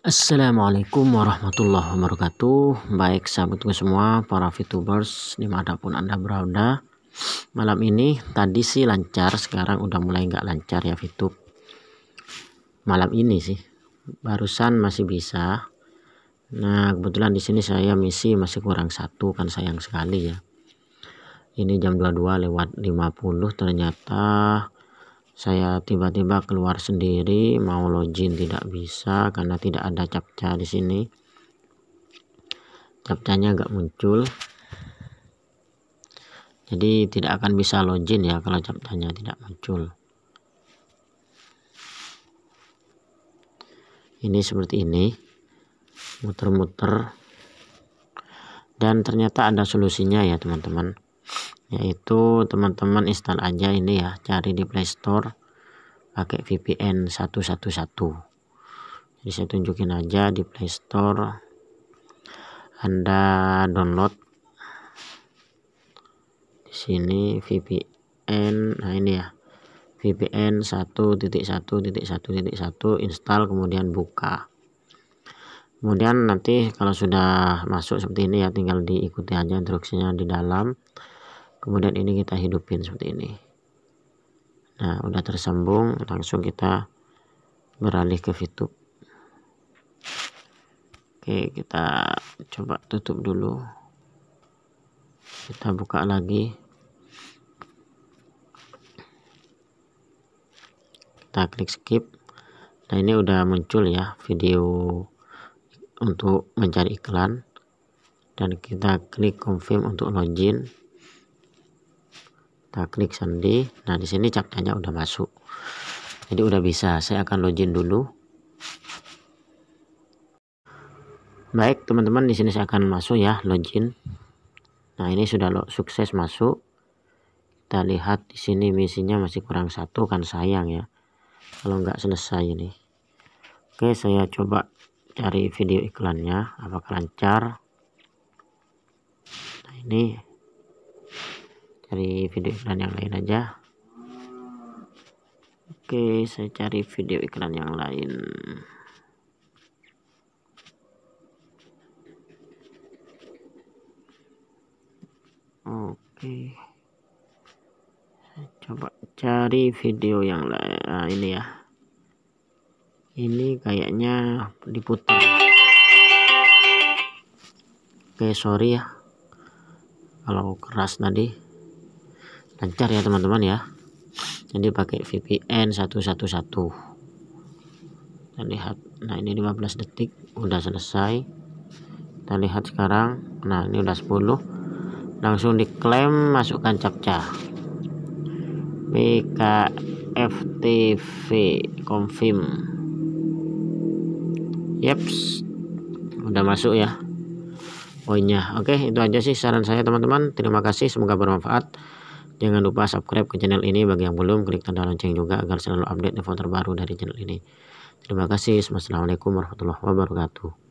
Assalamualaikum warahmatullahi wabarakatuh Baik sahabatku semua para VTubers dimanapun anda berada Malam ini tadi sih lancar sekarang udah mulai nggak lancar ya VTub Malam ini sih barusan masih bisa Nah kebetulan di sini saya misi masih kurang satu kan sayang sekali ya Ini jam 22 lewat 50 ternyata saya tiba-tiba keluar sendiri mau login tidak bisa karena tidak ada captcha di sini captchanya agak muncul jadi tidak akan bisa login ya kalau captchanya tidak muncul ini seperti ini muter-muter dan ternyata ada solusinya ya teman-teman yaitu teman-teman install aja ini ya cari di playstore pakai VPN 111 jadi saya tunjukin aja di playstore anda download di sini VPN nah ini ya VPN 1.1.1.1 install kemudian buka kemudian nanti kalau sudah masuk seperti ini ya tinggal diikuti aja instruksinya di dalam kemudian ini kita hidupin seperti ini nah udah tersambung langsung kita beralih ke fitup. oke kita coba tutup dulu kita buka lagi kita klik skip nah ini udah muncul ya video untuk mencari iklan dan kita klik confirm untuk login kita nah, klik sendi nah di sini captanya udah masuk jadi udah bisa saya akan login dulu baik teman-teman di sini saya akan masuk ya login nah ini sudah lo sukses masuk kita lihat di sini misinya masih kurang satu kan sayang ya kalau nggak selesai ini oke saya coba cari video iklannya apakah lancar nah ini cari video iklan yang lain aja oke saya cari video iklan yang lain oke saya coba cari video yang lain nah, ini ya ini kayaknya diputar oke sorry ya kalau keras tadi lancar ya teman-teman ya jadi pakai VPN 111 kita lihat nah ini 15 detik udah selesai kita lihat sekarang nah ini udah 10 langsung diklaim masukkan captcha PKFTV confirm yeps udah masuk ya poinnya oke itu aja sih saran saya teman-teman terima kasih semoga bermanfaat Jangan lupa subscribe ke channel ini bagi yang belum klik tanda lonceng juga agar selalu update info terbaru dari channel ini. Terima kasih. Wassalamualaikum warahmatullahi wabarakatuh.